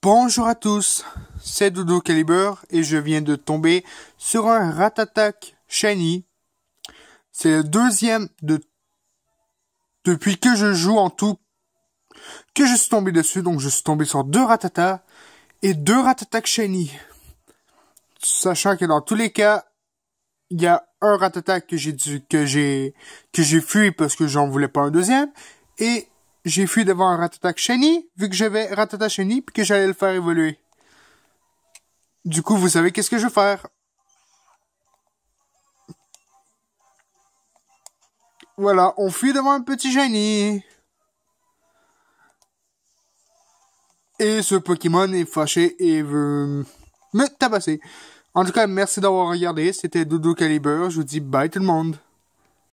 Bonjour à tous, c'est Dodo Caliber et je viens de tomber sur un Ratatak Shiny. C'est le deuxième de depuis que je joue en tout que je suis tombé dessus, donc je suis tombé sur deux Ratata et deux Ratatak Shiny. Sachant que dans tous les cas, il y a un Ratatak que j'ai dû que j'ai que j'ai fui parce que j'en voulais pas un deuxième et j'ai fui devant un Ratata Chenny, vu que j'avais Ratata Chenny puis que j'allais le faire évoluer. Du coup, vous savez qu'est-ce que je vais faire. Voilà, on fuit devant un petit génie. Et ce Pokémon est fâché et veut me tabasser. En tout cas, merci d'avoir regardé. C'était Dodo Caliber. Je vous dis bye tout le monde.